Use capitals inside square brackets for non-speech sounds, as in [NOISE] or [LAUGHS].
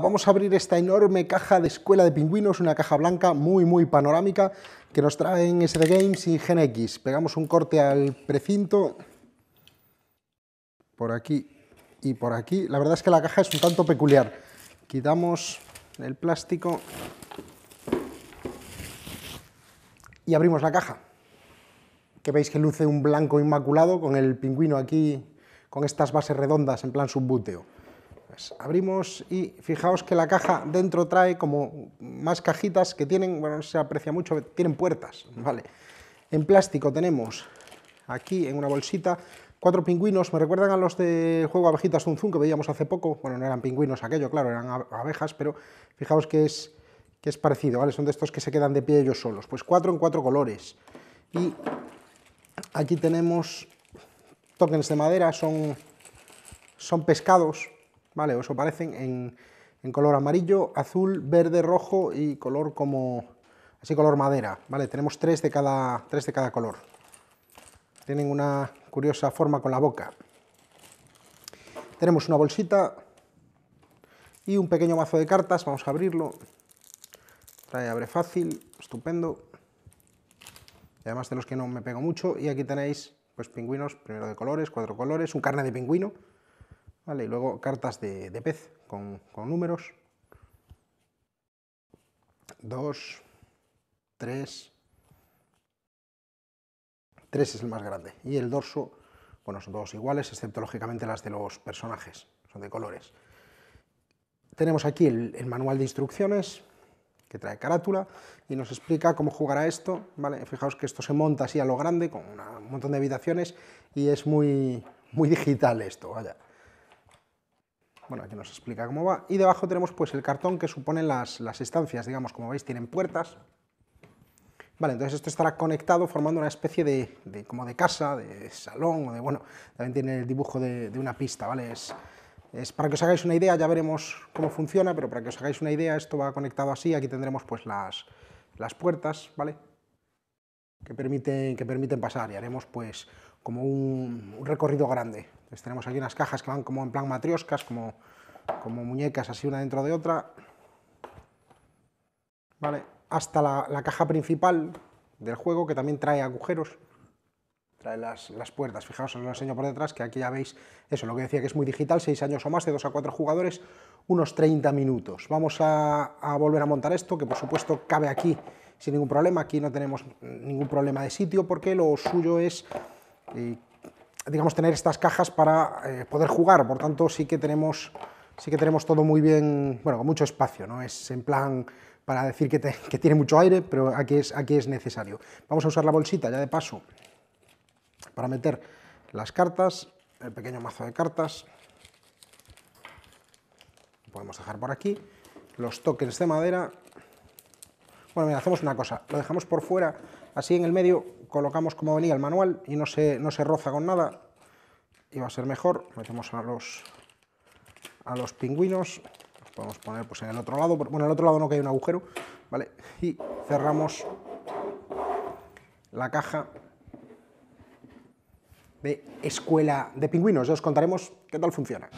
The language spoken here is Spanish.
vamos a abrir esta enorme caja de escuela de pingüinos, una caja blanca muy muy panorámica que nos traen SD Games y GenX. Pegamos un corte al precinto, por aquí y por aquí. La verdad es que la caja es un tanto peculiar. Quitamos el plástico y abrimos la caja. Que veis que luce un blanco inmaculado con el pingüino aquí, con estas bases redondas en plan subbuteo. Pues abrimos y fijaos que la caja dentro trae como más cajitas que tienen, bueno, no se aprecia mucho, tienen puertas, ¿vale? En plástico tenemos aquí en una bolsita cuatro pingüinos, me recuerdan a los de juego Abejitas un zoom que veíamos hace poco, bueno, no eran pingüinos aquello, claro, eran abejas, pero fijaos que es, que es parecido, ¿vale? Son de estos que se quedan de pie ellos solos, pues cuatro en cuatro colores. Y aquí tenemos tokens de madera, son, son pescados, ¿vale? Os aparecen en, color amarillo, azul, verde, rojo y color como así color madera, ¿vale? Tenemos tres de cada, tres de cada color. Tienen una curiosa forma con la boca. Tenemos una bolsita y un pequeño mazo de cartas, vamos a abrirlo. Trae abre fácil, estupendo. Y además de los que no me pego mucho. Y aquí tenéis pues pingüinos, primero de colores, cuatro colores, un carne de pingüino, y luego cartas de, pez con, números. 2, 3, 3 es el más grande. Y el dorso, bueno, son todos iguales, excepto lógicamente las de los personajes, son de colores. Tenemos aquí el, manual de instrucciones, que trae carátula, y nos explica cómo jugar a esto. Fijaos que esto se monta así a lo grande, con un montón de habitaciones, y es muy, muy digital esto, vaya bueno, aquí nos explica cómo va, y debajo tenemos pues el cartón que suponen las, las estancias, digamos, como veis tienen puertas, Vale, entonces esto estará conectado formando una especie de, como de casa, de salón, o de, bueno, también tiene el dibujo de, una pista, ¿vale? Es, para que os hagáis una idea, ya veremos cómo funciona, pero para que os hagáis una idea, esto va conectado así, aquí tendremos pues las, las puertas, ¿vale? Que permiten, que permiten pasar y haremos pues como un recorrido grande, tenemos aquí unas cajas que van como en plan matrioscas, como, como muñecas así una dentro de otra. Vale, hasta la, caja principal del juego que también trae agujeros trae las, puertas. Fijaos, os lo enseño por detrás, que aquí ya veis eso, lo que decía que es muy digital, seis años o más, de dos a cuatro jugadores, unos 30 minutos. Vamos a, volver a montar esto, que por supuesto cabe aquí sin ningún problema, aquí no tenemos ningún problema de sitio, porque lo suyo es eh, digamos, tener estas cajas para eh, poder jugar, por tanto sí que tenemos sí que tenemos todo muy bien, bueno, con mucho espacio, ¿no? Es en plan para decir [LAUGHS] que, tiene mucho aire, pero aquí es, aquí es necesario. Vamos a usar la bolsita ya de paso para meter las cartas, el pequeño mazo de cartas. podemos dejar por aquí. Los tokens de madera bueno, mira, hacemos una cosa, lo dejamos por fuera, así en el medio, colocamos como venía el manual y no se, no se roza con nada, y va a ser mejor, metemos a los, a los pingüinos, los podemos poner pues en el otro lado, bueno, en el otro lado no que hay un agujero, ¿vale? Y cerramos la caja de escuela de pingüinos, ya os contaremos qué tal funciona.